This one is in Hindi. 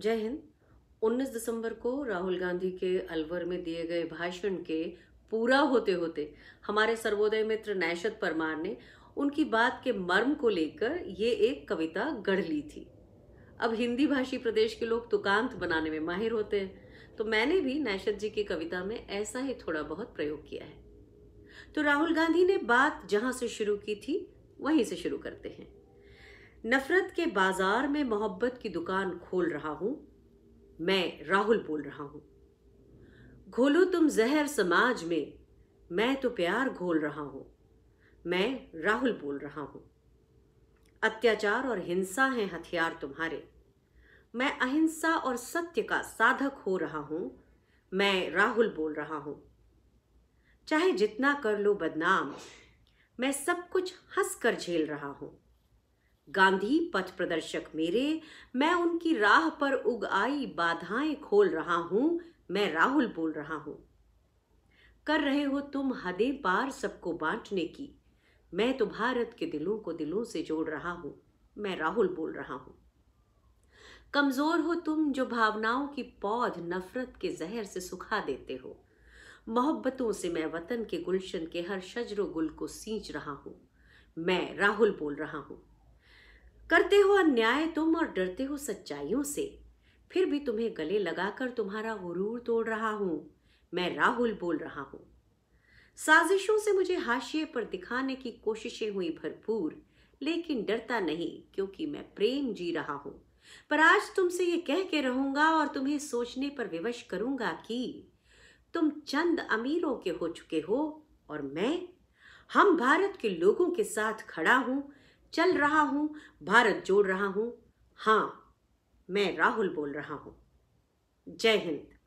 जय हिंद 19 दिसंबर को राहुल गांधी के अलवर में दिए गए भाषण के पूरा होते होते हमारे सर्वोदय मित्र नैशत परमार ने उनकी बात के मर्म को लेकर ये एक कविता गढ़ ली थी अब हिंदी भाषी प्रदेश के लोग तुकांत बनाने में माहिर होते हैं तो मैंने भी नैशत जी की कविता में ऐसा ही थोड़ा बहुत प्रयोग किया है तो राहुल गांधी ने बात जहां से शुरू की थी वहीं से शुरू करते हैं नफरत के बाजार में मोहब्बत की दुकान खोल रहा हूं मैं राहुल बोल रहा हूं घोलो तुम जहर समाज में मैं तो प्यार घोल रहा हूं मैं राहुल बोल रहा हूं अत्याचार और हिंसा है हथियार तुम्हारे मैं अहिंसा और सत्य का साधक हो रहा हूं मैं राहुल बोल रहा हूं चाहे जितना कर लो बदनाम मैं सब कुछ हंस कर झेल रहा हूं गांधी पथ प्रदर्शक मेरे मैं उनकी राह पर उग आई बाधाएं खोल रहा हूं मैं राहुल बोल रहा हूं कर रहे हो तुम हदें पार सबको बांटने की मैं तो भारत के दिलों को दिलों से जोड़ रहा हूं मैं राहुल बोल रहा हूं कमजोर हो तुम जो भावनाओं की पौध नफरत के जहर से सुखा देते हो मोहब्बतों से मैं वतन के गुलशन के हर शजर गुल को सींच रहा हूं मैं राहुल बोल रहा हूं करते हो अन्याय तुम और डरते हो सच्चाइयों से फिर भी तुम्हें गले लगाकर तुम्हारा गुरूर तोड़ रहा हूं मैं राहुल बोल रहा हूं साजिशों से मुझे हाशिए पर दिखाने की कोशिशें हुई भरपूर लेकिन डरता नहीं क्योंकि मैं प्रेम जी रहा हूं पर आज तुमसे ये कह के रहूंगा और तुम्हें सोचने पर विवश करूंगा कि तुम चंद अमीरों के हो चुके हो और मैं हम भारत के लोगों के साथ खड़ा हूं चल रहा हूँ भारत जोड़ रहा हूँ हाँ मैं राहुल बोल रहा हूँ जय हिंद